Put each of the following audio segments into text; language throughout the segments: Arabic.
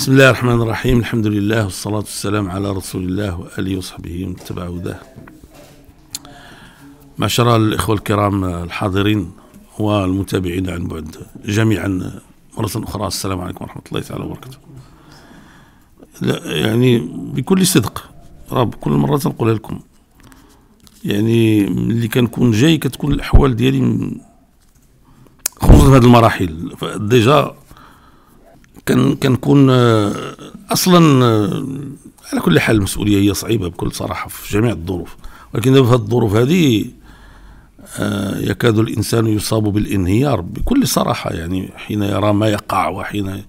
بسم الله الرحمن الرحيم الحمد لله والصلاة والسلام على رسول الله وآله وصحبه ومن تبعه ما معشر الإخوة الكرام الحاضرين والمتابعين عن بعد جميعا مرة أخرى السلام عليكم ورحمة الله تعالى وبركاته لا يعني بكل صدق رب كل مرة نقولها لكم يعني اللي كنكون جاي كتكون الأحوال ديالي خصوصا في هذه المراحل ديجا كان كنكون آه، اصلا آه، على كل حال المسؤوليه هي صعيبه بكل صراحه في جميع الظروف ولكن في هذه الظروف هذه يكاد الانسان يصاب بالانهيار بكل صراحه يعني حين يرى ما يقع وحين آه،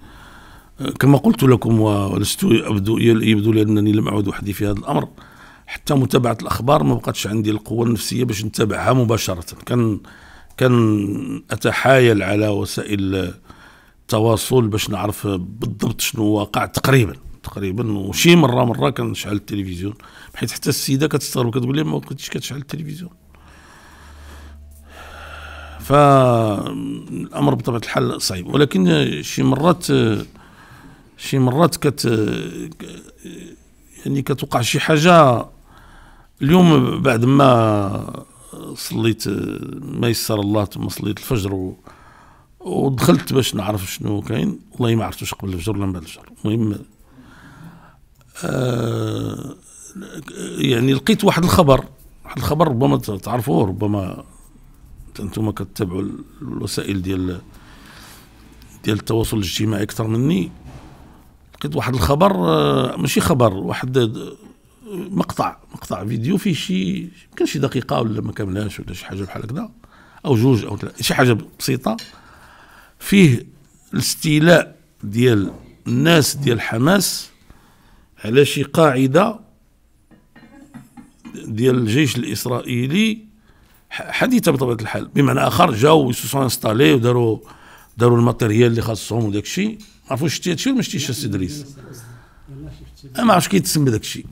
كما قلت لكم ولست ابدو يبدو لي انني لم اعد وحدي في هذا الامر حتى متابعه الاخبار ما بقاتش عندي القوه النفسيه باش نتابعها مباشره كان كان اتحايل على وسائل التواصل باش نعرف بالضبط شنو واقع تقريبا تقريبا وشي مره مره كنشعل التلفزيون بحيث حتى السيده كتستغرب كتقول لي ما كنتش كتشعل التلفزيون فالامر بطبيعه الحال صعيب ولكن شي مرات شي مرات كت يعني كتوقع شي حاجه اليوم بعد ما صليت ما يسر الله ثم صليت الفجر و ودخلت باش نعرف شنو كاين والله ما عرفتش قبل الفجر ولا من بعد الفجر المهم آه يعني لقيت واحد الخبر واحد الخبر ربما تعرفوه ربما انتم كتتبعوا الوسائل ديال ديال التواصل الاجتماعي اكثر مني لقيت واحد الخبر آه، ماشي خبر واحد آه، مقطع مقطع فيديو فيه شي يمكن شي دقيقه ولا ما كاملاش ولا شي حاجه بحال هكذا او جوج او ثلاثه شي حاجه بسيطه فيه الاستيلاء ديال الناس ديال حماس على شي قاعدة ديال الجيش الإسرائيلي حديثة بطبيعة الحال بمعنى آخر جاو يسوسون انستالي وداروا داروا الماتيريال اللي خاصهم وداك الشيء ما عرفوش شتي هادشي ولا ما شتيش السي ادريس ما عرفتش كيتسمى داك الشيء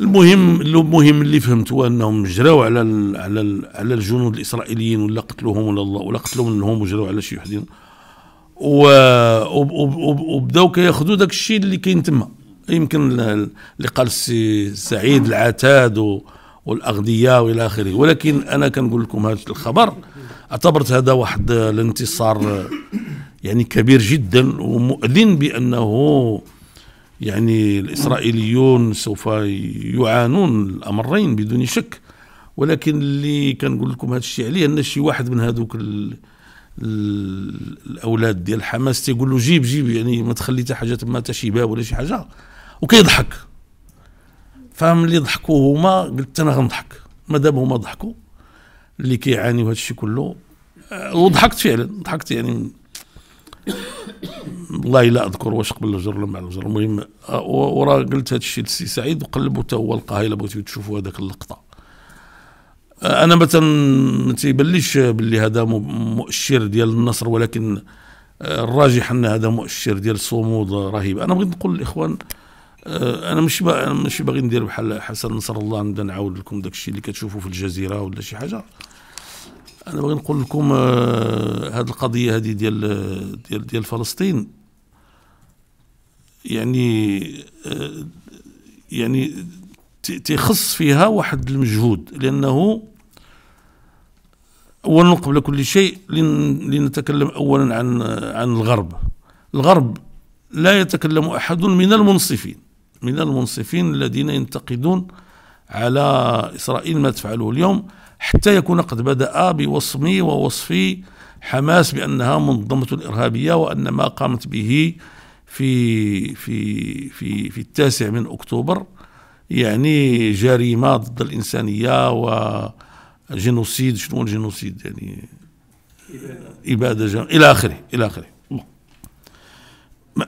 المهم المهم اللي فهمت هو انهم جراو على الـ على الـ على الجنود الاسرائيليين ولا قتلوهم ولا الله ولا قتلوا منهم وجراو على شي وحدين وبداو كياخذوا داك الشيء اللي كاين تما يمكن اللي قال السي سعيد العتاد والاغذيه والى اخره ولكن انا كنقول لكم هذا الخبر اعتبرت هذا واحد الانتصار يعني كبير جدا ومؤذن بانه يعني الاسرائيليون سوف يعانون الامرين بدون شك ولكن اللي كنقول لكم هذا الشيء عليه ان شي واحد من هذوك الاولاد ديال حماس تيقول له جيب جيب يعني ما تخلي حتى حاجه تما حتى شي باب ولا شي حاجه وكيضحك فملي ضحكوا هما قلت انا غنضحك ما دام هما ضحكوا اللي كيعانيو هذا الشيء كله آه، وضحكت فعلا ضحكت يعني والله لا اذكر واش قبل الجر ولا مع الجر المهم آه، وراه قلت هذا الشيء لسي سعيد وقلبوا حتى هو لقاها الا بغيتو تشوفوا هذاك اللقطه انا مثلا ما تيبانليش باللي هذا مؤشر ديال النصر ولكن آه، الراجح ان هذا مؤشر ديال صمود رهيب انا بغيت نقول للاخوان آه، انا مش با... انا مش باغي ندير بحال حسن نصر الله نبدا نعاود لكم داك الشيء اللي كتشوفوا في الجزيره ولا شي حاجه انا باغي نقول لكم هذه آه، القضيه هذه ديال ديال ديال فلسطين يعني يعني تيخص فيها واحد المجهود لانه اولا قبل كل شيء لنتكلم اولا عن عن الغرب الغرب لا يتكلم احد من المنصفين من المنصفين الذين ينتقدون على اسرائيل ما تفعله اليوم حتى يكون قد بدا بوصمي ووصف حماس بانها منظمه ارهابيه وان ما قامت به في في في في التاسع من اكتوبر يعني جريمه ضد الانسانيه و جينوسيد شنو الجينوسيد يعني إبادة جن... إلى آخره إلى آخره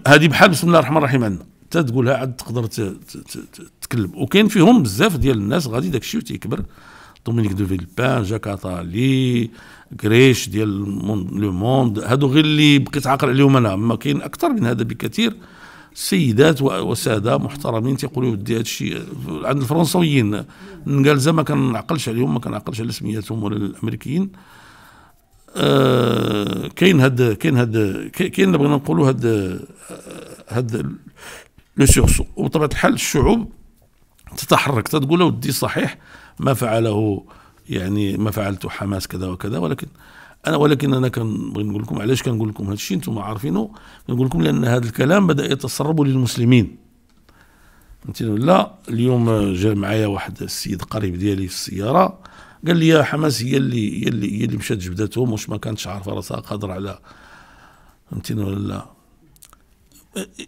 هذه بحال بسم الله الرحمن الرحيم عندنا أنت تقولها عاد تقدر تتكلم وكاين فيهم بزاف ديال الناس غادي داك الشيء وتيكبر دومينيك دو فيلبان جاك عطالي كريش ديال لو موند هادو غير اللي بقيت عاقل عليهم انا ما كاين اكثر من هذا بكثير سيدات وساده محترمين تيقولوا ودي هذا الشيء عند الفرنسويين نقالزه ما كنعقلش عليهم ما كنعقلش على سمياتهم ولا الامريكيين آه، كاين هاد كاين هاد كاين بغينا نقولوا هاد هاد لو سيرسو وبطبيعه الحال الشعوب تتحرك تتقول ودي صحيح ما فعله يعني ما فعلته حماس كذا وكذا ولكن انا ولكن انا كنبغي نقول لكم علاش كنقول لكم هذا الشيء انتم عارفينه كنقول لكم لان هذا الكلام بدا يتسرب للمسلمين فهمتني ولا اليوم جا معايا واحد السيد قريب ديالي في السياره قال لي يا حماس هي اللي هي اللي هي اللي مشات جبداتهم واش ما كانتش عارفه راسها قادره على فهمتيني ولا لا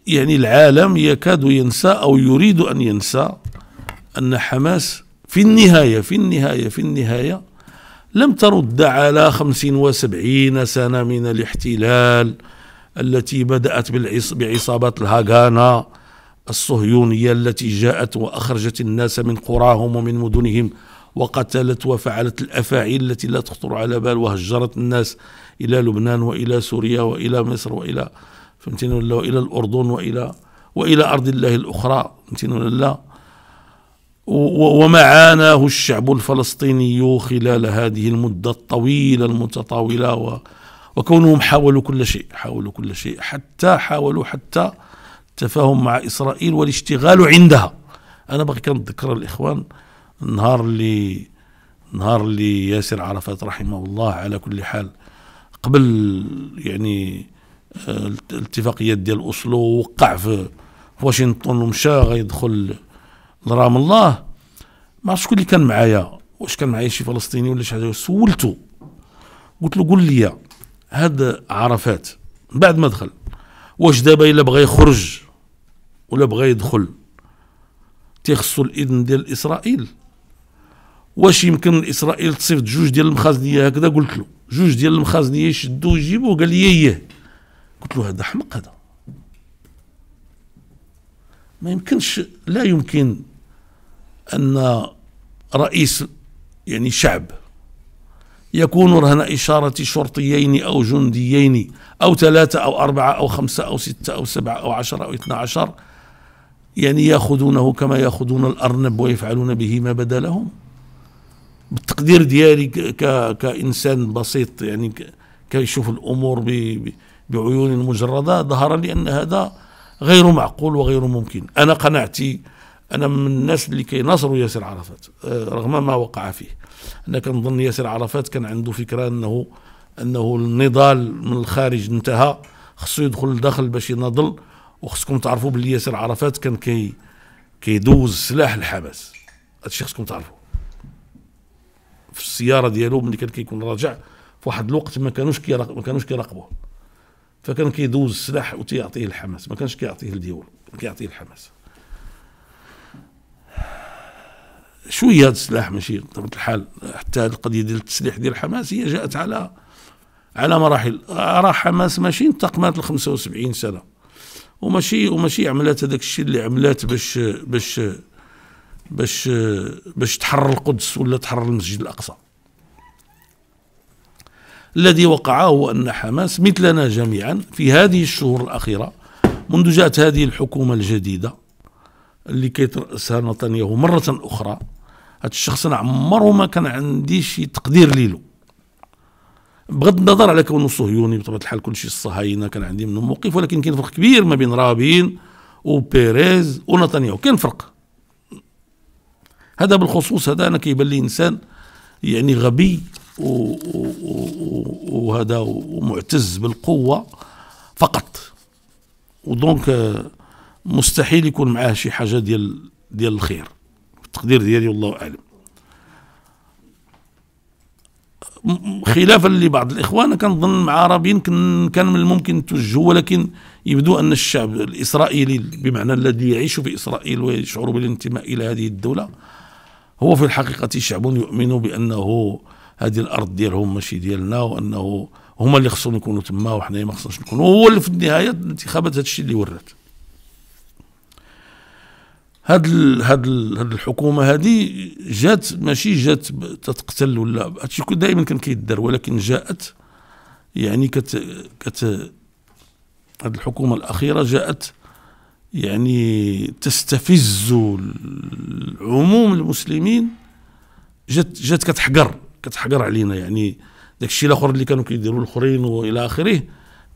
يعني العالم يكاد ينسى او يريد ان ينسى ان حماس في النهايه في النهايه في النهايه لم ترد على خمس وسبعين سنة من الاحتلال التي بدأت بعصابة الهاغانا الصهيونية التي جاءت وأخرجت الناس من قراهم ومن مدنهم وقتلت وفعلت الأفاعيل التي لا تخطر على بال وهجرت الناس إلى لبنان وإلى سوريا وإلى مصر وإلى فهمتني ولا وإلى الأردن وإلى وإلى أرض الله الأخرى فهمتني ولا ومعاناه الشعب الفلسطيني خلال هذه المدة الطويلة المتطاولة وكونهم حاولوا كل شيء حاولوا كل شيء حتى حاولوا حتى التفاهم مع إسرائيل والاشتغال عندها أنا باغي كنتذكر الإخوان النهار اللي نهار اللي ياسر عرفات رحمه الله على كل حال قبل يعني آه، الاتفاقيات ديال أوسلو وقع في واشنطن ومشى غيدخل لرام الله ما عرفتش شكون اللي كان معايا واش كان معايا شي فلسطيني ولا شي حاجه سولته قلت له قول لي هاد عرفات من بعد ما دخل واش دابا الا بغى يخرج ولا بغى يدخل تيخصو الاذن ديال اسرائيل واش يمكن اسرائيل تصيفط جوج ديال المخازنيه هكذا قلت له جوج ديال المخازنيه يشدو ويجيبوه قال لي إيه،, ايه قلت له هذا حمق هذا ما يمكنش لا يمكن أن رئيس يعني شعب يكون رهن إشارة شرطيين أو جنديين أو ثلاثة أو أربعة أو خمسة أو ستة أو سبعة أو عشرة أو اثنا عشر يعني ياخذونه كما ياخذون الأرنب ويفعلون به ما بدا لهم بالتقدير ديالي كإنسان بسيط يعني كيشوف الأمور بعيون مجردة ظهر لي أن هذا غير معقول وغير ممكن أنا قناعتي انا من الناس اللي كيناصروا ياسر عرفات آه، رغم ما وقع فيه انا كنظن ياسر عرفات كان عنده فكره انه انه النضال من الخارج انتهى خصو يدخل الداخل باش ينضل وخصكم تعرفوا بلي ياسر عرفات كان كي كيدوز سلاح الحماس هادشي خصكم تعرفوا في السياره ديالو ملي كان كيكون راجع في واحد الوقت ما كانوش كي ما كانوش كيراقبوه فكان كيدوز السلاح وتيعطيه الحماس ما كانش كيعطيه لديوله كان كيعطيه الحماس شويه السلاح ماشي بطبيعه الحال حتى القضيه ديال التسليح ديال حماس هي جاءت على على مراحل راه حماس ماشي انتقمات ل 75 سنه وماشي وماشي عملات هذاك الشيء اللي عملات باش باش باش باش تحرر القدس ولا تحرر المسجد الاقصى الذي وقع هو ان حماس مثلنا جميعا في هذه الشهور الاخيره منذ جاءت هذه الحكومه الجديده اللي كيترأسها نتنياهو مره اخرى هاد الشخص انا عمره ما كان عندي شي تقدير ليلو بغض النظر على كونه صهيوني بطبيعه الحال كل شيء الصهاينه كان عندي منهم موقف ولكن كاين فرق كبير ما بين رابين وبيريز ونتنياهو كاين فرق هذا بالخصوص هذا انا كيبان لي انسان يعني غبي وهذا ومعتز بالقوه فقط ودونك آه، مستحيل يكون معاه شي حاجه ديال ديال الخير التقدير ديالي والله اعلم خلافا لبعض الاخوان كنظن مع رابين كان من الممكن توجهوا ولكن يبدو ان الشعب الاسرائيلي بمعنى الذي يعيش في اسرائيل ويشعر بالانتماء الى هذه الدوله هو في الحقيقه شعب يؤمن بانه هذه الارض ديالهم ماشي ديالنا وانه هما اللي خصهم يكونوا تما وحنا ما خصناش نكونوا هو اللي في النهايه الانتخابات هذا الشيء اللي ورات هاد ال هاد ال هاد الحكومه هذه جات ماشي جات تتقتل ولا هادشي دائما كان كيدار ولكن جاءت يعني كت كت هاد الحكومه الاخيره جاءت يعني تستفز عموم المسلمين جات جات كتحقر كتحقر علينا يعني داك الشيء الاخر اللي كانوا كيديروا الاخرين والى اخره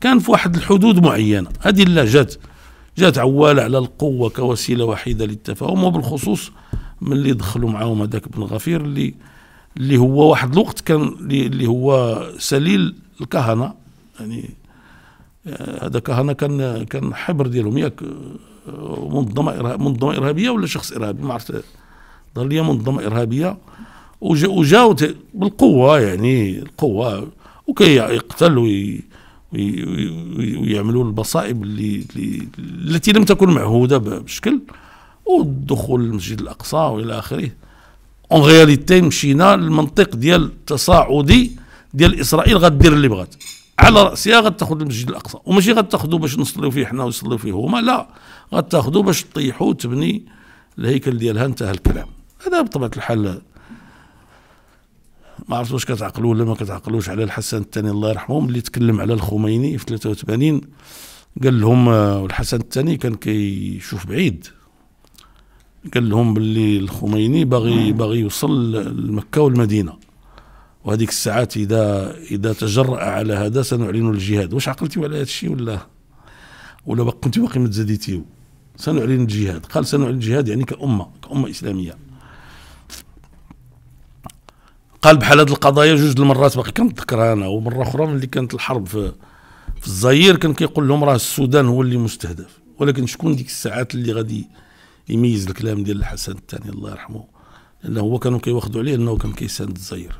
كان في واحد الحدود معينه هذه لا جات جات عوال على القوة كوسيلة وحيدة للتفاهم وبالخصوص من اللي دخلوا معاهم هذاك بن غفير اللي اللي هو واحد الوقت كان اللي هو سليل الكهنة يعني آه، هذا كهنة كان كان حبر ديالهم ياك آه، منظمة منظمة إرهابية ولا شخص إرهابي ما عرفت ظهر لي منظمة إرهابية وجاو بالقوة يعني القوة وكيقتل ويعملون البصائب اللي, اللي التي لم تكن معهوده بشكل والدخول للمسجد الاقصى والى اخره اون رياليتي مشينا للمنطق ديال التصاعدي ديال اسرائيل غدير اللي بغات على راسها غتاخذ المسجد الاقصى وماشي غتاخذوا باش نصليو فيه حنا ونصلوا فيه هما لا غتاخذوا باش تطيحوا وتبني الهيكل ديالها انتهى الكلام هذا بطبيعه الحال ما عرفت واش كتعقلوا ولا ما كتعقلوش على الحسن الثاني الله يرحمه ملي تكلم على الخميني في 83 قال لهم آه، والحسن الثاني كان كيشوف بعيد قال لهم باللي الخميني باغي باغي يوصل لمكه والمدينه وهذيك الساعات اذا اذا تجرأ على هذا سنعلن الجهاد واش عقلتي على هذا الشيء ولا ولا كنت باقي متزاديتيو سنعلن الجهاد قال سنعلن الجهاد يعني كأمة كأمة إسلامية قال بحال هذه القضايا جوج المرات باقي كنتذكرها انا ومره اخرى ملي كانت الحرب في في الزاير كان كيقول لهم راه السودان هو اللي مستهدف ولكن شكون ديك الساعات اللي غادي يميز الكلام ديال الحسن الثاني الله يرحمه لانه هو كانوا كيواخذوا عليه انه كان كيساند الزاير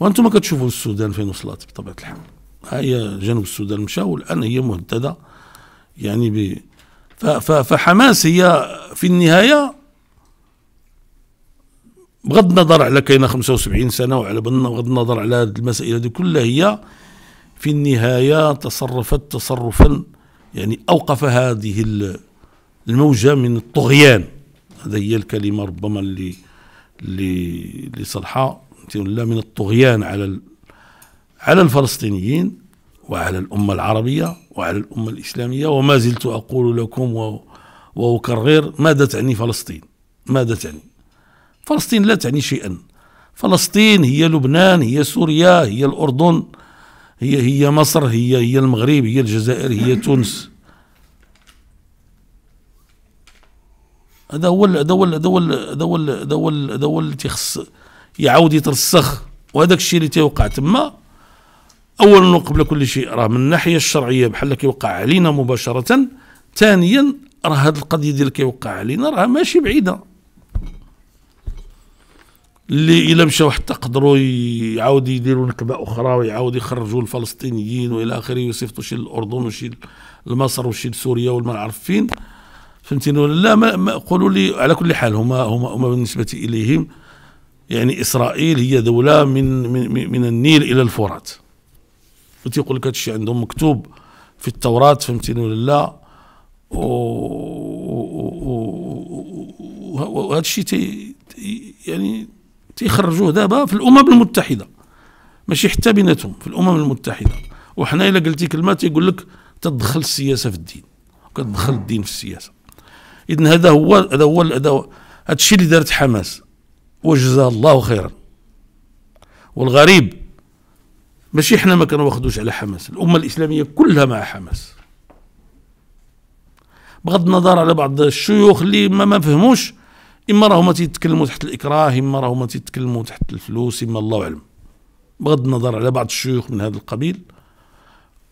وانتم كتشوفوا السودان فين وصلت بطبيعه الحال هي جنوب السودان مشى والان هي مهدده يعني ب فحماس هي في النهايه بغض النظر على كاينه 75 سنه وعلى بغض النظر على هذه المسائل هذه كلها هي في النهايه تصرفت تصرفا يعني اوقف هذه الموجه من الطغيان هذه هي الكلمه ربما اللي اللي صالحه لا من الطغيان على على الفلسطينيين وعلى الامه العربيه وعلى الامه الاسلاميه وما زلت اقول لكم واكرر ماذا تعني فلسطين ماذا تعني فلسطين لا تعني شيئا فلسطين هي لبنان هي سوريا هي الأردن هي هي مصر هي هي المغرب هي الجزائر هي تونس هذا هو هذا هو هذا هو هذا هو هذا هو هذا هو اللي تيخص يعاود يترسخ وهذاك الشيء اللي تيوقع تما اولا وقبل كل شيء راه من الناحيه الشرعيه بحال كيوقع علينا مباشره ثانيا راه هذه القضيه ديال كيوقع علينا راه ماشي بعيده اللي الى مشاو حتى قدروا يعاود يديروا نكبه اخرى ويعاود يخرجوا الفلسطينيين والى اخره ويصيفطوا شي للاردن وشي لمصر وشي لسوريا وما نعرف فين فهمتيني ولا لا ما, ما قولوا لي على كل حال هما هما هما بالنسبه اليهم يعني اسرائيل هي دوله من من من النيل الى الفرات فتيقول لك هادشي عندهم مكتوب في التوراه فهمتيني ولا لا وهذا الشيء يعني تيخرجوه دابا في الامم المتحده ماشي حتى بيناتهم في الامم المتحده وحنا الا قلتي كلمه تيقول لك تدخل السياسه في الدين كتدخل الدين في السياسه اذا هذا هو هذا هو هذا الشيء اللي دارت حماس وجزاها الله خيرا والغريب ماشي حنا ما كنواخدوش على حماس الامه الاسلاميه كلها مع حماس بغض النظر على بعض الشيوخ اللي ما ما فهموش اما راهما تيتكلموا تحت الاكراه اما راهما تيتكلموا تحت الفلوس اما الله اعلم بغض النظر على بعض الشيوخ من هذا القبيل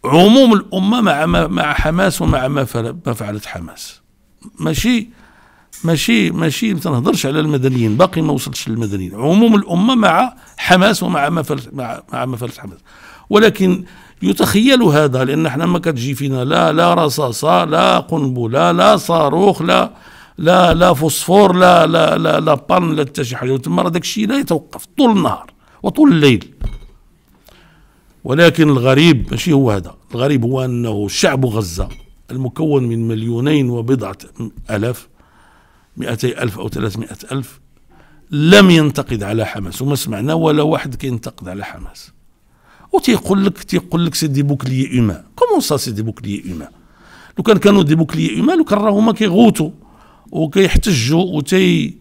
عموم الامه مع مع حماس ومع ما, ما فعلت حماس ماشي ماشي ماشي ما تنهضرش على المدنيين باقي ما وصلتش للمدنيين عموم الامه مع حماس ومع ما فعلت مع, مع ما فعلت حماس ولكن يتخيل هذا لان احنا ما كتجي فينا لا لا رصاصه لا قنبله لا صاروخ لا لا لا فوسفور لا لا لا لا بان لا حتى شي حاجه تما راه الشيء لا يتوقف طول النهار وطول الليل ولكن الغريب ماشي هو هذا الغريب هو انه شعب غزه المكون من مليونين وبضعه الاف 200 ألف أو 300 ألف لم ينتقد على حماس وما سمعنا ولا واحد كينتقد على حماس وتيقول لك تيقول لك سيدي بوكلي اومان كومون سا سيدي بوكلي اومان لو كان كانوا دي بوكلي اومان لو كان راهما كيغوتوا وكيحتجوا وتي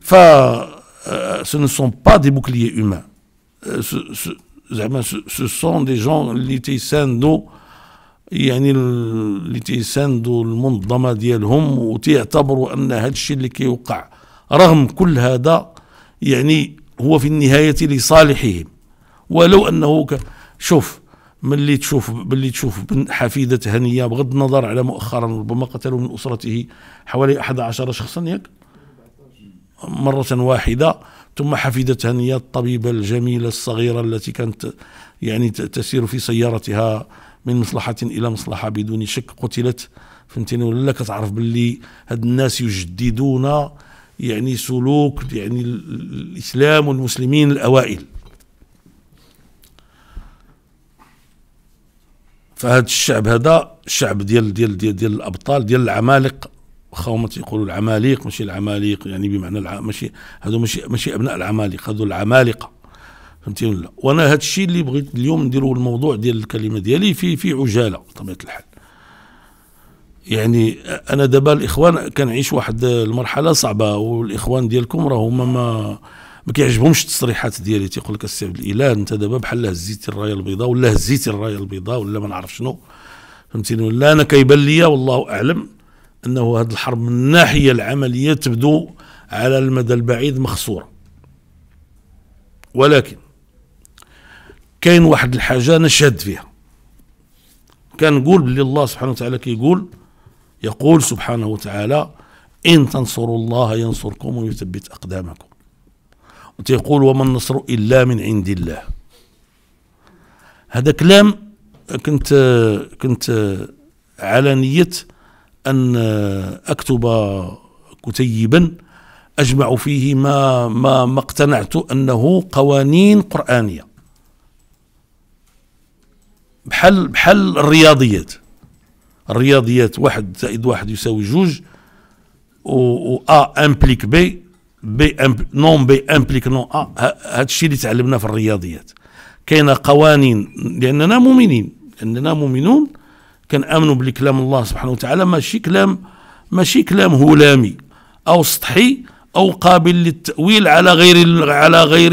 ف آه، ce سون با دي بوكليي اومان زعما سو سون دي جون اللي تيساندوا يعني اللي تيساندوا المنظمه ديالهم وتيعتبروا ان هذا الشيء اللي كيوقع رغم كل هذا يعني هو في النهايه لصالحهم ولو انه ك... شوف ملي تشوف باللي تشوف بن حفيده هنيه بغض النظر على مؤخرا ربما قتلوا من اسرته حوالي 11 شخصا ياك مره واحده ثم حفيده هنيه الطبيبه الجميله الصغيره التي كانت يعني تسير في سيارتها من مصلحه الى مصلحه بدون شك قتلت فهمتني ولا كتعرف باللي هاد الناس يجددون يعني سلوك يعني الاسلام والمسلمين الاوائل فهذا الشعب هذا شعب ديال ديال ديال, ديال الابطال ديال العمالق واخا هما تيقولوا العماليق ماشي العماليق يعني بمعنى الع... ماشي هادو ماشي ماشي ابناء العماليق هادو العمالقه فهمتي ولا وانا هذا الشيء اللي بغيت اليوم نديروا الموضوع ديال الكلمه ديالي في في عجاله بطبيعه الحال يعني انا دابا الاخوان كنعيش واحد المرحله صعبه والاخوان ديالكم راهما ما ما كيعجبهمش التصريحات ديالي تيقول لك السي عبد الاله انت دابا بحال هزيتي الرايه البيضاء ولا هزيتي الرايه البيضاء ولا ما نعرف شنو فهمتيني ولا انا كيبان لي والله اعلم انه هذه الحرب من الناحيه العمليه تبدو على المدى البعيد مخسوره ولكن كاين واحد الحاجه انا شاد فيها كنقول بلي الله سبحانه وتعالى كيقول يقول سبحانه وتعالى ان تنصروا الله ينصركم ويثبت اقدامكم تيقول وما النصر إلا من عند الله هذا كلام كنت كنت على نية أن أكتب كتيبا أجمع فيه ما ما ما اقتنعت أنه قوانين قرآنية بحال بحال الرياضيات الرياضيات واحد زائد واحد يساوي جوج و, و... ا امبليك بي بي أم نون بي امبليك نون ا آه، هذا الشيء اللي تعلمنا في الرياضيات كاين قوانين لاننا مؤمنين لاننا مؤمنون كنامنوا بكلام الله سبحانه وتعالى ماشي كلام ماشي كلام هلامي او سطحي او قابل للتاويل على غير على غير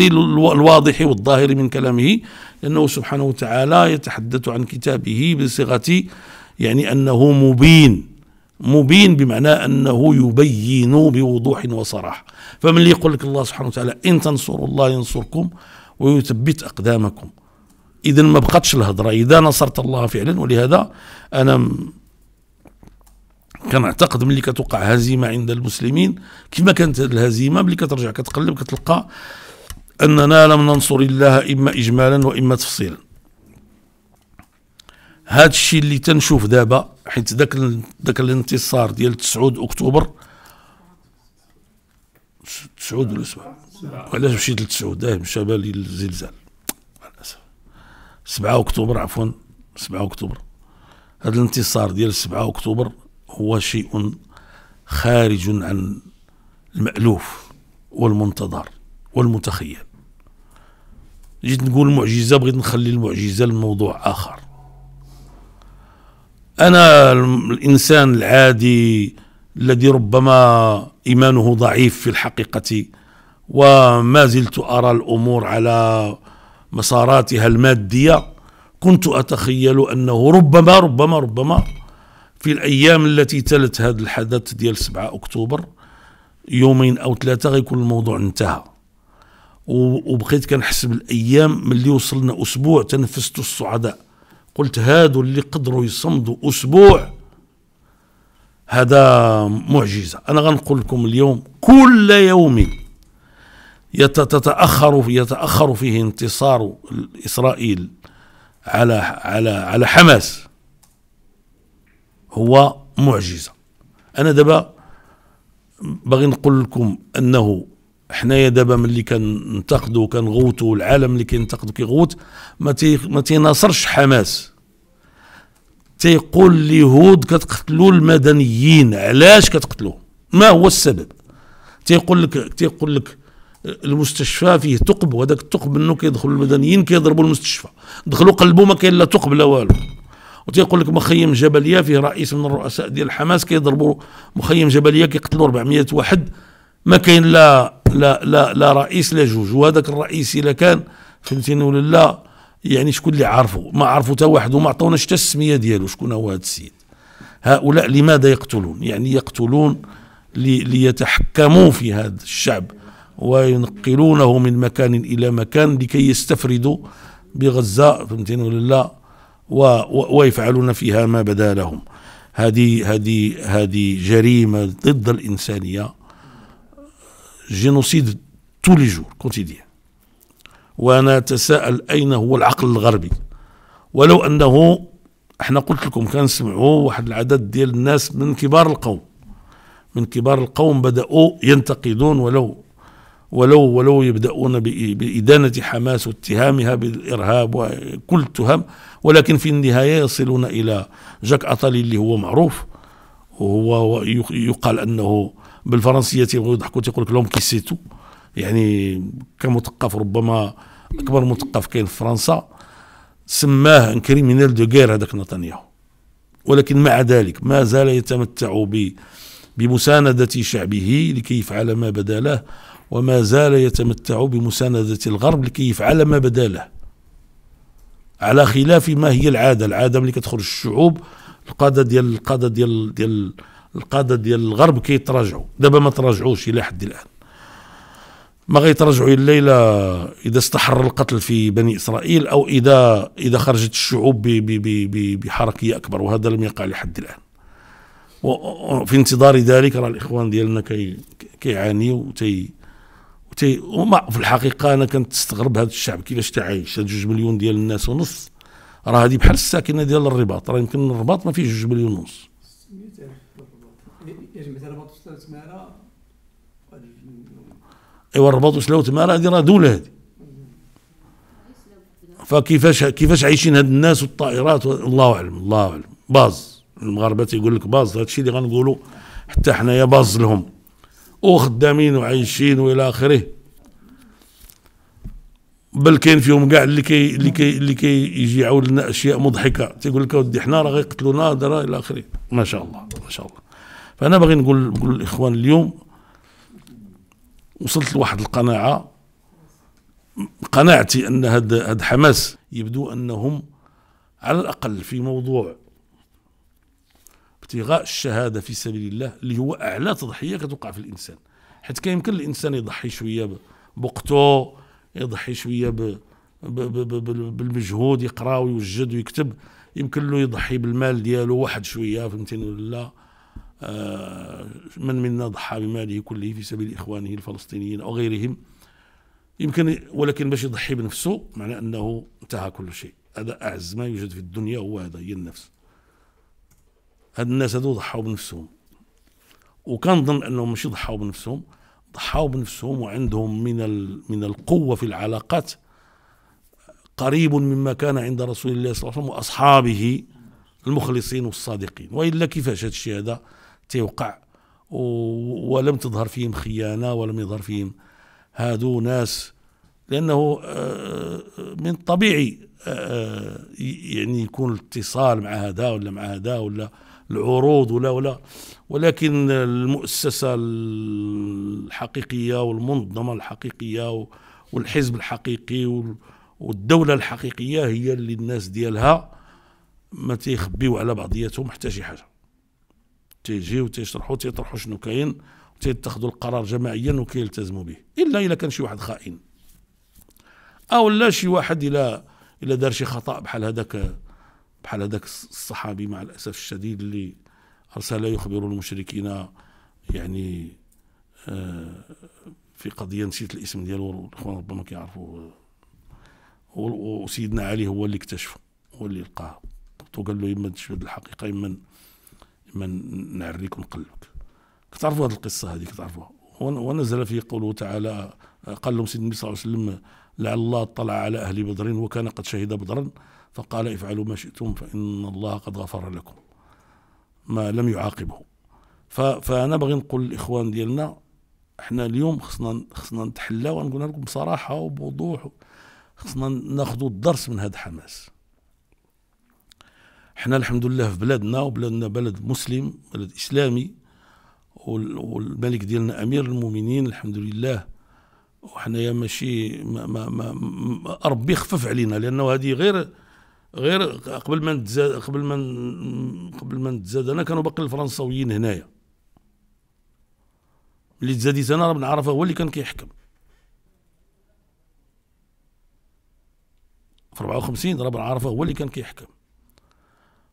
الواضح والظاهر من كلامه لانه سبحانه وتعالى يتحدث عن كتابه بصيغه يعني انه مبين مبين بمعنى انه يبين بوضوح وصراحه فمن اللي يقول لك الله سبحانه وتعالى ان تنصروا الله ينصركم ويثبت اقدامكم اذا ما بقاتش الهضره اذا نصرت الله فعلا ولهذا انا كنعتقد ملي كتوقع هزيمه عند المسلمين كما كانت الهزيمه ملي كترجع كتقلب كتلقى اننا لم ننصر الله اما اجمالا واما تفصيلا هذا الشيء اللي تنشوف دابا حيت ذاك ذاك الانتصار ديال 9 اكتوبر 9 ولا 7 علاش مشيت لتسعود اه مشى بالي الزلزال للاسف 7 اكتوبر عفوا 7 اكتوبر هذا الانتصار ديال 7 اكتوبر هو شيء خارج عن المألوف والمنتظر والمتخيل جيت نقول معجزه بغيت نخلي المعجزه لموضوع اخر أنا الإنسان العادي الذي ربما إيمانه ضعيف في الحقيقة وما زلت أرى الأمور على مساراتها المادية كنت أتخيل أنه ربما ربما ربما في الأيام التي تلت هذا الحدث ديال 7 أكتوبر يومين أو ثلاثة غيكون الموضوع انتهى وبقيت كنحسب الأيام ملي وصلنا أسبوع تنفست الصعداء قلت هادو اللي قدروا يصمدوا اسبوع هذا معجزه انا غنقول لكم اليوم كل يوم يتأخر يتأخر فيه انتصار إسرائيل على على على حماس هو معجزة أنا دابا باغي نقول لكم أنه حنايا دابا ملي كننتقدوا وكنغوتوا العالم اللي كينتقدوا كيغوت ما تي ما تيناصرش حماس تيقول اليهود كتقتلوا المدنيين علاش كتقتلوهم ما هو السبب تيقول لك تيقول لك المستشفى فيه ثقب وهذاك الثقب منه كيدخلوا المدنيين كيضربوا المستشفى دخلوا قلبوا ما كاين لا ثقب لا والو وتيقول لك مخيم جبليه فيه رئيس من الرؤساء ديال حماس كيضربوا مخيم جبليه كيقتلوا 400 واحد ما كاين لا لا لا لا رئيس لا جوج وهذاك الرئيس الا كان فهمتيني ولا لا يعني شكون اللي عارفه ما عرفوا حتى واحد وما عطوناش حتى السميه ديالو شكون هو هذا السيد هؤلاء لماذا يقتلون يعني يقتلون لي ليتحكموا في هذا الشعب وينقلونه من مكان الى مكان لكي يستفردوا بغزه فهمتيني ولا لا ويفعلون فيها ما بدا لهم هذه هذه هذه جريمه ضد الانسانيه جينوسيد تولي جور كونتيديان وانا اتساءل اين هو العقل الغربي ولو انه احنا قلت لكم كان سمعوا واحد العدد ديال الناس من كبار القوم من كبار القوم بداوا ينتقدون ولو ولو ولو يبداون بادانه حماس واتهامها بالارهاب وكل التهم ولكن في النهايه يصلون الى جاك اطالي اللي هو معروف وهو يقال انه بالفرنسيه تيبغيو يضحكوا تيقول لك لوم كي سيتو يعني كمثقف ربما اكبر مثقف كاين في فرنسا سماه ان كريمينال دو غير هذاك نتنياهو ولكن مع ذلك ما زال يتمتع ب بمساندة شعبه لكي يفعل ما بدا له وما زال يتمتع بمساندة الغرب لكي يفعل ما بدا له على خلاف ما هي العادة العادة ملي كتخرج الشعوب القادة ديال القادة ديال ديال القاده ديال الغرب كيتراجعوا دابا ما تراجعوش الى حد الان ما غيتراجعوا الا الليلة اذا استحر القتل في بني اسرائيل او اذا اذا خرجت الشعوب بحركيه اكبر وهذا لم يقع لحد الان وفي انتظار ذلك راه الاخوان ديالنا كي كيعانيوا وتي وتي وما في الحقيقه انا استغرب هذا الشعب كيفاش تعايش هاد جوج مليون ديال الناس ونص راه هذه بحال الساكنه ديال الرباط راه يمكن الرباط ما فيه جوج مليون ونص ايوا رباطوس لو تمارا هذه راه دوله هذه فكيفاش كيفاش عايشين هاد الناس والطائرات الله اعلم الله اعلم باز المغاربه تيقول لك باز هذا الشيء اللي غنقولوا حتى حنايا باز لهم وخدامين وعايشين والى اخره بل كاين فيهم كاع اللي كي اللي كي اللي كي يجي يعاود لنا اشياء مضحكه تيقول لك اودي حنا راه غيقتلونا الى اخره ما شاء الله ما شاء الله فانا باغي نقول نقول للاخوان اليوم وصلت لواحد القناعه قناعتي ان هاد هاد حماس يبدو انهم على الاقل في موضوع ابتغاء الشهاده في سبيل الله اللي هو اعلى تضحيه كتوقع في الانسان حيت كيمكن الانسان يضحي شويه بوقتو يضحي شويه بالمجهود يقرا ويوجد ويكتب يمكن له يضحي بالمال ديالو واحد شويه فهمتيني ولا آه، من منا ضحى بماله كله في سبيل إخوانه الفلسطينيين أو غيرهم يمكن ولكن باش يضحي بنفسه معناه أنه انتهى كل شيء هذا أعز ما يوجد في الدنيا هو هذا هي النفس هاد الناس هذو ضحوا بنفسهم وكنظن أنهم مش ضحوا بنفسهم ضحوا بنفسهم وعندهم من من القوة في العلاقات قريب مما كان عند رسول الله صلى الله عليه وسلم وأصحابه المخلصين والصادقين وإلا كيفاش هذا الشيء هذا تيوقع ولم تظهر فيهم خيانه ولم يظهر فيهم هادو ناس لانه آه، آه، من الطبيعي آه، يعني يكون الاتصال مع هذا ولا مع هذا ولا العروض ولا ولا ولكن المؤسسه الحقيقيه والمنظمه الحقيقيه والحزب الحقيقي والدوله الحقيقيه هي اللي الناس ديالها ما تيخبيو على بعضياتهم حتى شي حاجه تيجيو تيشرحوا تيطرحوا شنو كاين تيتخذوا القرار جماعيا وكيلتزموا به الا الا كان شي واحد خائن او لا شي واحد الا الا دار شي خطا بحال هذاك بحال هذاك الصحابي مع الاسف الشديد اللي ارسل يخبر المشركين يعني آه، في قضيه نسيت الاسم ديالو الاخوان ربما كيعرفوه وسيدنا علي هو اللي اكتشفه هو اللي لقاه قال له يما تشهد الحقيقه يما ما نعريكم قلبك كتعرفوا هذه القصه هذه كتعرفوها ونزل فيه قوله تعالى قال لهم سيدنا النبي صلى الله عليه وسلم لعل الله اطلع على اهل بدر وكان قد شهد بدرا فقال افعلوا ما شئتم فان الله قد غفر لكم ما لم يعاقبه فانا باغي نقول للاخوان ديالنا احنا اليوم خصنا خصنا نتحلاو ونقول لكم بصراحه وبوضوح خصنا ناخذوا الدرس من هذا الحماس احنا الحمد لله في بلادنا وبلادنا بلد مسلم بلد اسلامي والملك ديالنا امير المؤمنين الحمد لله وحنايا ماشي ما ما ما ربي يخفف علينا لانه هذه غير غير قبل ما نتزاد قبل ما قبل ما نتزاد انا كانوا باقي الفرنساويين هنايا اللي تزاديت انا راه بن عرفه هو اللي كان كيحكم في 54 راه بن عرفه هو اللي كان كيحكم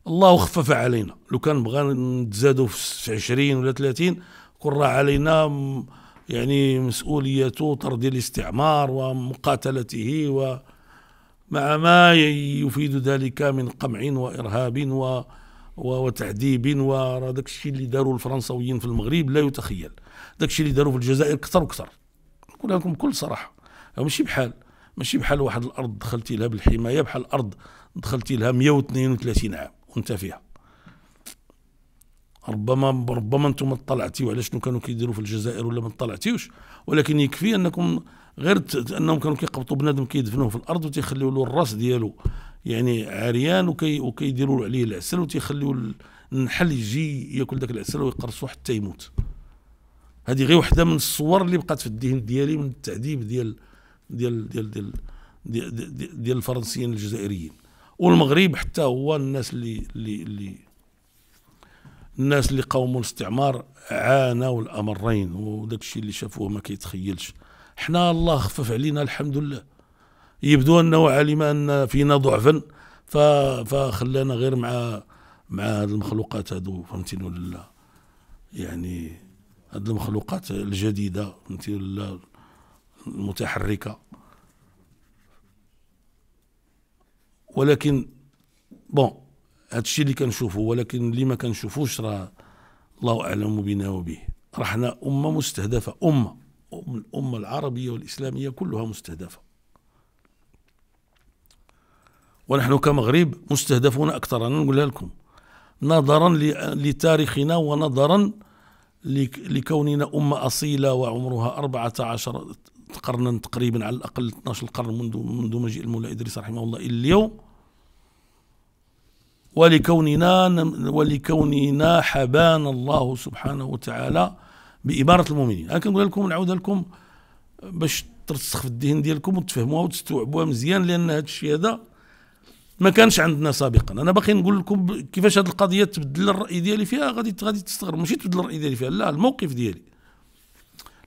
الله خفف علينا لو كان بغى نتزادوا في 20 ولا 30 كون علينا يعني مسؤوليته طرد الاستعمار ومقاتلته و مع ما يفيد ذلك من قمع وارهاب و وتعذيب و داك الشيء اللي داروا الفرنساويين في المغرب لا يتخيل داك الشيء اللي داروا في الجزائر اكثر واكثر نقول لكم بكل صراحه ماشي بحال ماشي بحال واحد الارض دخلتي لها بالحمايه بحال الارض دخلتي لها 132 عام وانت فيها ربما ربما انتم ما على شنو كانوا كيديروا في الجزائر ولا ما اطلعتيوش ولكن يكفي انكم غير انهم كانوا كيقبطوا بنادم كيدفنوه في الارض وتيخليوا له الراس ديالو يعني عريان وكي وكيديروا عليه العسل وتيخليوا النحل يجي ياكل ذاك العسل ويقرصو حتى يموت هذه غير وحده من الصور اللي بقات في الذهن ديالي من التعذيب ديال ديال ديال ديال, ديال, ديال, ديال, ديال الفرنسيين الجزائريين والمغرب حتى هو الناس اللي اللي اللي الناس اللي قاوموا الاستعمار عانوا الامرين وداك الشيء اللي شافوه ما كيتخيلش حنا الله خفف علينا الحمد لله يبدو انه علم ان فينا ضعفا فخلانا غير مع مع هاد المخلوقات هادو فهمتي ولا يعني هاد المخلوقات الجديده فهمتي ولا المتحركه ولكن بون هذا الشيء اللي كنشوفه ولكن اللي ما كنشوفوش راه الله اعلم بنا وبه راه حنا امه مستهدفه امه الامه العربيه والاسلاميه كلها مستهدفه ونحن كمغرب مستهدفون اكثر انا نقولها لكم نظرا لتاريخنا ونظرا لكوننا أمة أصيلة وعمرها 14 قرنا تقريبا على الأقل 12 قرن منذ منذ مجيء المولى إدريس رحمه الله إلى اليوم ولكوننا ولكوننا حبانا الله سبحانه وتعالى بإبارة المؤمنين أنا كنقول لكم نعاود لكم باش ترسخ في الذهن ديالكم وتفهموها وتستوعبوها مزيان لأن هذا الشيء هذا ما كانش عندنا سابقا انا باقي نقول لكم كيفاش هذه القضيه تبدل الراي ديالي فيها غادي غادي تستغرب ماشي تبدل الراي ديالي فيها لا الموقف ديالي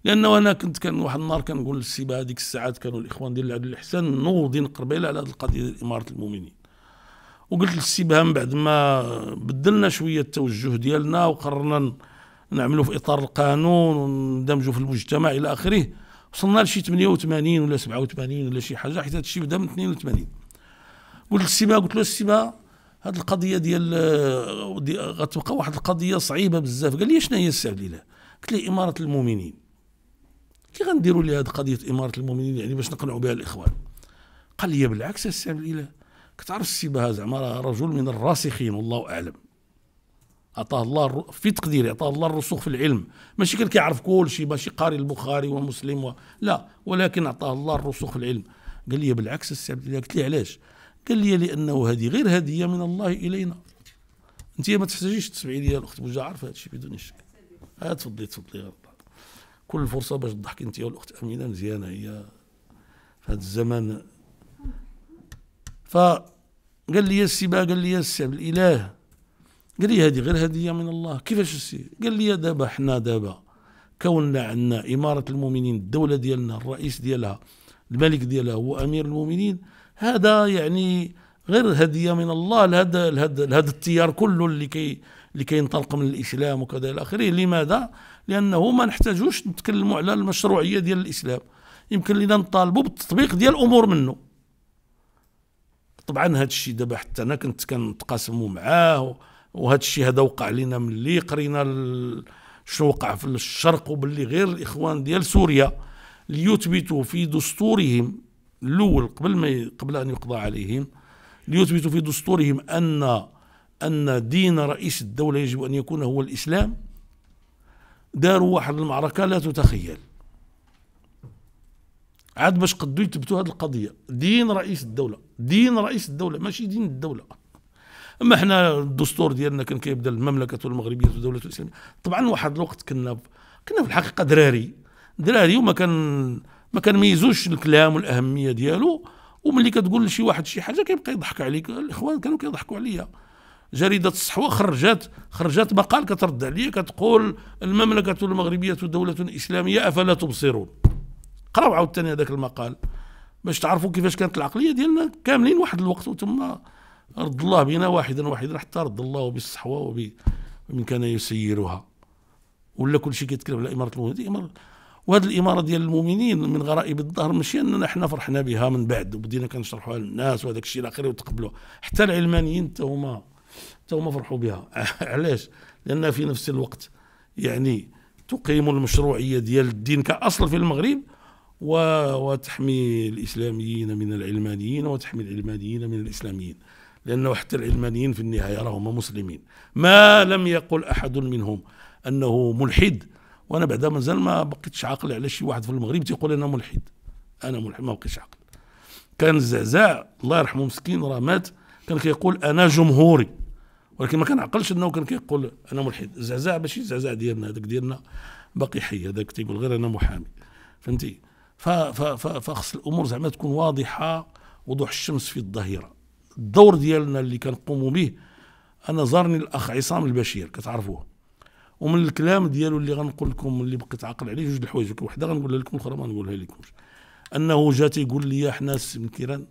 لانه انا كنت كان واحد النهار كنقول للسيبه هذيك الساعات كانوا الاخوان ديال العدل الاحسان نوضي نقرب على هذه القضيه ديال اماره المؤمنين وقلت للسي بهام بعد ما بدلنا شويه التوجه ديالنا وقررنا نعملوا في اطار القانون وندمجوا في المجتمع الى اخره وصلنا لشي 88 ولا 87 ولا شي حاجه حيت هذا الشيء بدا من 82 قلت للسي قلت له السي هاد هذه القضيه ديال آه، دي غتبقى واحد القضيه صعيبه بزاف قال لي شنو هي السي عبد الاله قلت له اماره المؤمنين كي غنديروا لي هذه قضيه اماره المؤمنين يعني باش نقنعوا بها الاخوان قال لي بالعكس السي عبد الاله كتعرف السيب هذا زعما رجل من الراسخين والله اعلم عطاه الله في تقديري عطاه الله الرسوخ في العلم ماشي كان كيعرف كل شيء ماشي قاري البخاري ومسلم و... لا ولكن عطاه الله الرسوخ في العلم قال لي بالعكس السي عبد قلت لي علاش قال لي لانه هذه غير هديه من الله الينا انت ما تحتاجيش تسمعي لي الاخت بوجا عارف هذا الشيء بدون شك آه، تفضلي تفضلي كل فرصه باش تضحكي انت والاخت امينه مزيانه هي في هذا الزمان فقال لي با قال لي عبد الاله قال لي هذه غير هديه من الله كيفاش السي قال لي دابا حنا دابا كوننا عندنا اماره المؤمنين الدوله ديالنا الرئيس ديالها الملك ديالها هو امير المؤمنين هذا يعني غير هديه من الله لهذا لهذا لهذا التيار كله اللي كي اللي كينطلق من الاسلام وكذا الى اخره لماذا؟ لانه ما نحتاجوش نتكلموا على المشروعيه ديال الاسلام يمكن لنا نطالبوا بالتطبيق ديال الامور منه طبعا هذا الشيء دابا حتى انا كنت كنتقاسموا معاه وهذا الشيء هذا وقع لنا ملي قرينا شنو وقع في الشرق وباللي غير الاخوان ديال سوريا ليثبتوا في دستورهم الاول قبل ما قبل ان يقضى عليهم ليثبتوا في دستورهم ان ان دين رئيس الدوله يجب ان يكون هو الاسلام داروا واحد المعركه لا تتخيل عاد باش قدو يثبتوا هذه القضيه دين رئيس الدوله دين رئيس الدوله ماشي دين الدوله اما حنا الدستور ديالنا كان كيبدا المملكه المغربيه والدوله الاسلاميه طبعا واحد الوقت كنا كنا في الحقيقه دراري دراري وما كان ما كنميزوش الكلام والاهميه ديالو وملي كتقول لشي واحد شي حاجه كيبقى يضحك عليك الاخوان كانوا كيضحكوا عليا جريده الصحوه خرجت خرجت مقال كترد عليا كتقول المملكه المغربيه دوله اسلاميه افلا تبصرون قراو عاوتاني هذاك المقال باش تعرفوا كيفاش كانت العقليه ديالنا كاملين واحد الوقت وثم رد الله بنا واحدا واحدا حتى رد الله بالصحوه ومن كان يسيرها ولا كل شيء كيتكلم على اماره المؤمنين وهذه الاماره ديال المؤمنين من غرائب الظهر ماشي اننا حنا فرحنا بها من بعد وبدينا كنشرحوها للناس وهذاك الشيء الى اخره وتقبلوه حتى العلمانيين حتى هما حتى هما فرحوا بها علاش لان في نفس الوقت يعني تقيم المشروعيه ديال الدين كاصل في المغرب وتحمي الإسلاميين من العلمانيين وتحمي العلمانيين من الإسلاميين لأنه حتى العلمانيين في النهاية راهم مسلمين ما لم يقل أحد منهم أنه ملحد وأنا بعدا مازال ما بقيتش عاقل على شي واحد في المغرب تيقول أنا ملحد أنا ملحد ما بقيتش عاقل كان الزعزاع الله يرحمه مسكين راه مات كان كيقول أنا جمهوري ولكن ما كنعقلش انه كان كيقول انا ملحد الزعزاع ماشي الزعزاع ديالنا هذاك ديالنا باقي حي هذاك تيقول غير انا محامي فهمتي فخص الامور زعما تكون واضحه وضوح الشمس في الظهيره الدور ديالنا اللي كنقوموا به انا زارني الاخ عصام البشير كتعرفوه ومن الكلام ديالو اللي غنقول لكم اللي بقيت عاقل عليه جوج الحوايج وحده غنقولها لكم اخرى ما نقولها لكمش انه جا تيقول لي حنا السمكيران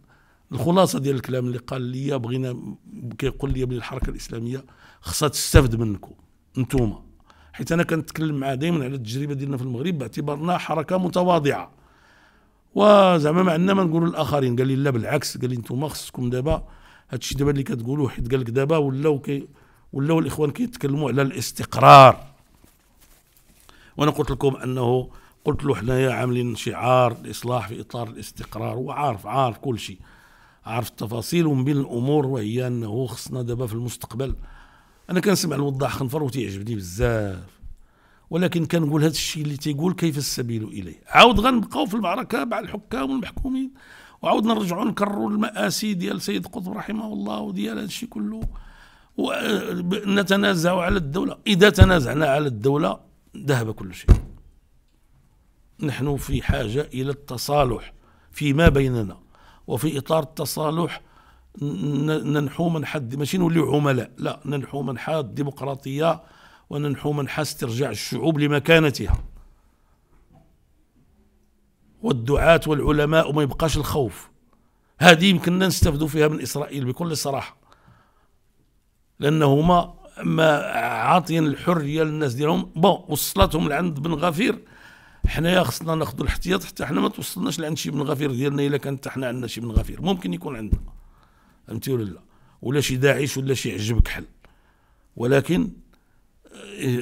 الخلاصه ديال الكلام اللي قال لي بغينا كيقول لي بلي الحركه الاسلاميه خصها تستافد منكم انتوما حيت انا كنتكلم معاه دائما على التجربه ديالنا في المغرب باعتبارنا حركه متواضعه وزعما ما عندنا ما نقولوا للاخرين قال لي لا بالعكس قال لي انتم خصكم دابا هادشي دابا اللي كتقولوه حيت قال لك دابا ولاو كي ولاو الاخوان كيتكلموا على الاستقرار وانا قلت لكم انه قلت له حنايا عاملين شعار الاصلاح في اطار الاستقرار وعارف عارف كل شيء عارف التفاصيل ومن بين الامور وهي انه خصنا دابا في المستقبل انا كنسمع الوضاح خنفر وتيعجبني بزاف ولكن كنقول هذا الشيء اللي تيقول كيف السبيل اليه عاود غنبقاو في المعركه مع الحكام والمحكومين وعاود نرجعوا نكرروا المآسي ديال سيد قطب رحمه الله وديال هذا الشيء كله ونتنازع على الدوله اذا تنازعنا على الدوله ذهب كل شيء نحن في حاجه الى التصالح فيما بيننا وفي اطار التصالح ننحو من حد ماشي نوليو عملاء لا ننحو من حد ديمقراطيه وننحو حس استرجاع الشعوب لمكانتها والدعاة والعلماء وما يبقاش الخوف هذه يمكننا نستفدوا فيها من إسرائيل بكل صراحة لأنهما ما عاطين الحرية للناس ديالهم بون وصلتهم لعند بن غفير حنايا خصنا ناخذ الاحتياط حتى حنا ما توصلناش لعند شي بن غفير ديالنا الا كانت حنا عندنا شي بن غفير ممكن يكون عندنا فهمتي ولا لا ولا شي داعش ولا شي عجب كحل ولكن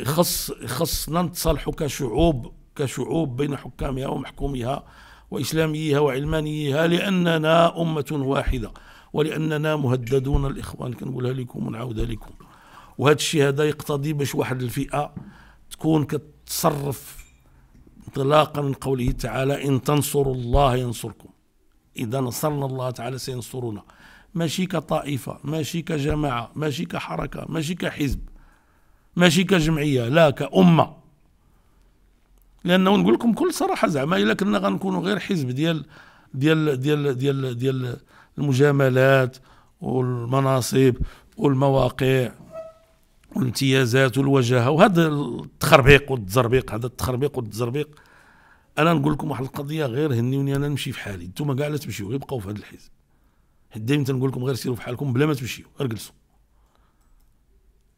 خص خصنا نتصالحوا كشعوب كشعوب بين حكامها ومحكومها وإسلاميها وعلمانيها لأننا أمة واحدة ولأننا مهددون الإخوان كنقولها لكم ونعاودها لكم وهذا الشيء هذا يقتضي باش واحد الفئة تكون كتصرف انطلاقا من قوله تعالى إن تنصروا الله ينصركم إذا نصرنا الله تعالى سينصرنا ماشي كطائفة ماشي كجماعة ماشي كحركة ماشي كحزب ماشي كجمعيه لا كامه لانه نقول لكم بكل صراحه زعما الا كنا غنكونوا غير حزب ديال ديال ديال ديال ديال المجاملات والمناصب والمواقع والامتيازات والوجاهه وهذا التخربيق والتزربيق هذا التخربيق والتزربيق انا نقول لكم واحد القضيه غير هنيوني انا نمشي في حالي انتم كاع لا تمشيو غير بقاو في هذا الحزب دائما تنقول لكم غير سيروا في حالكم بلا ما تمشيو غير جلسوا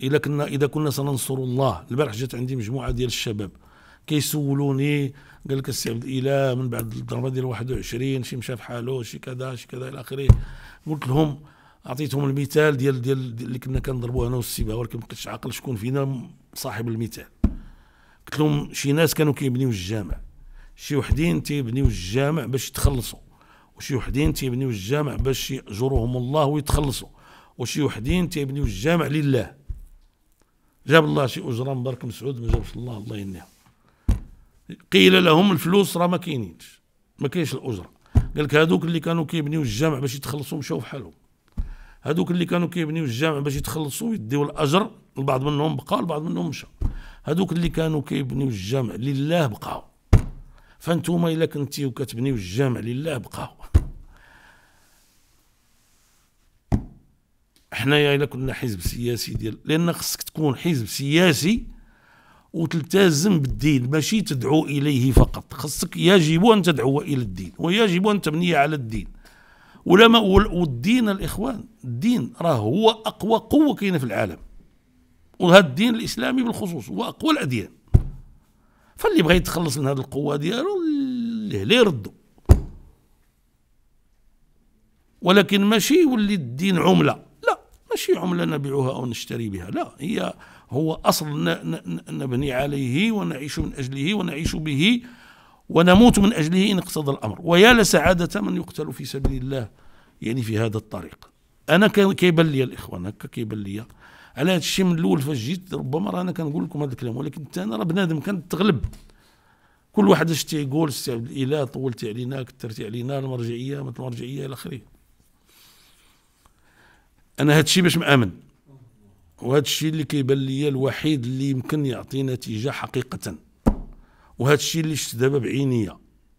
الا كنا اذا كنا سننصر الله البارح جات عندي مجموعه ديال الشباب كيسولوني قال لك السي عبد الاله من بعد الضربه ديال 21 شي مشى فحالو شي كذا شي كذا الى اخره قلت لهم أعطيتهم المثال ديال ديال, اللي كنا كنضربوه انا والسيبا ولكن ما بقيتش عاقل شكون فينا صاحب المثال قلت لهم شي ناس كانوا كيبنيو الجامع شي وحدين تيبنيو الجامع باش يتخلصوا وشي وحدين تيبنيو الجامع باش يأجرهم الله ويتخلصوا وشي وحدين تيبنيو الجامع لله جاب الله شي اجره مبارك مسعود ما جابش الله الله ينيه قيل لهم الفلوس راه ما كاينينش ما كاينش الاجره قال لك هذوك اللي كانوا كيبنيو الجامع باش يتخلصوا مشاو فحالهم هذوك اللي كانوا كيبنيو الجامع باش يتخلصوا يديو الاجر البعض منهم بقى البعض منهم مشى هذوك اللي كانوا كيبنيو الجامع لله بقاو فانتوما الا كنتي وكتبنيو الجامع لله بقاو حنايا الا كنا حزب سياسي ديال لان خصك تكون حزب سياسي وتلتزم بالدين ماشي تدعو اليه فقط خصك يجب ان تدعو الى الدين ويجب ان تبني على الدين ولما والدين الاخوان الدين راه هو اقوى قوه كاينه في العالم وهذا الدين الاسلامي بالخصوص هو اقوى الاديان فاللي بغى يتخلص من هذه القوه ديالو اللي يردو ولكن ماشي يولي الدين عمله ماشي عملة نبيعها أو نشتري بها لا هي هو أصل نبني عليه ونعيش من أجله ونعيش به ونموت من أجله إن اقتضى الأمر ويا لسعادة من يقتل في سبيل الله يعني في هذا الطريق أنا كيبان لي الإخوان هكا كيبان لي على هذا الشيء من الأول فاش جيت ربما راه أنا كنقول لكم هذا الكلام ولكن أنا راه بنادم كنتغلب كل واحد اش تيقول سي عبد الاله طولتي علينا كثرتي علينا المرجعيه ما المرجعيه الى اخره انا هادشي باش مامن وهادشي اللي كيبان لي الوحيد اللي يمكن يعطي نتيجه حقيقه وهادشي اللي شفت دابا بعينيا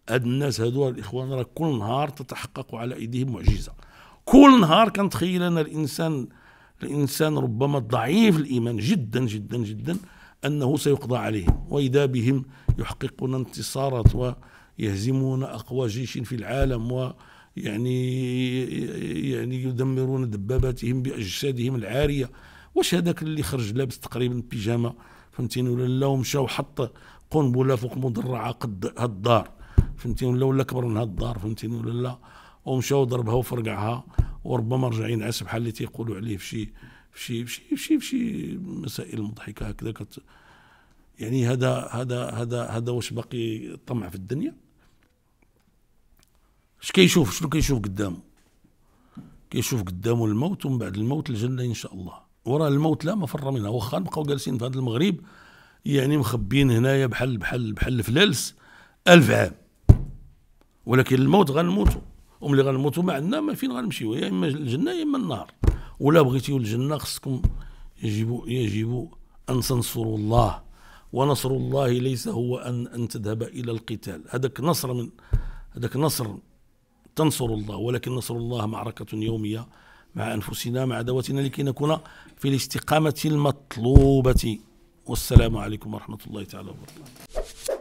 هاد الناس هادو الاخوان راه كل نهار تتحقق على ايديهم معجزه كل نهار كنتخيل انا الانسان الانسان ربما ضعيف الايمان جدا جدا جدا انه سيقضى عليهم واذا بهم يحققون انتصارات ويهزمون اقوى جيش في العالم و يعني يعني يدمرون دباباتهم باجسادهم العاريه واش هذاك اللي خرج لابس تقريبا بيجامه فهمتيني ولا لا ومشى وحط قنبله فوق مدرعه قد هاد الدار فهمتيني ولا ولا كبر من هاد الدار فهمتيني ولا لا ومشى وضربها وفرقعها وربما رجع ينعس بحال اللي تيقولوا عليه في شي في شي في شي في شي, في شي مسائل مضحكه هكذا كت يعني هذا هذا هذا هذا واش باقي طمع في الدنيا اش كيشوف شنو كيشوف قدامه كيشوف قدامه الموت ومن بعد الموت الجنه ان شاء الله وراه الموت لا مفر منها واخا نبقاو جالسين في هذا المغرب يعني مخبيين هنايا بحال بحال بحال الفلالس ألف عام ولكن الموت غنموتوا وملي غنموتوا ما عندنا ما فين غنمشيو يا اما الجنه يا اما النار ولا بغيتيو الجنه خصكم يجب يجب ان تنصروا الله ونصر الله ليس هو ان ان تذهب الى القتال هذاك نصر من هذاك نصر تنصر الله ولكن نصر الله معركة يومية مع أنفسنا مع دواتنا لكي نكون في الاستقامة المطلوبة والسلام عليكم ورحمة الله تعالى وبركاته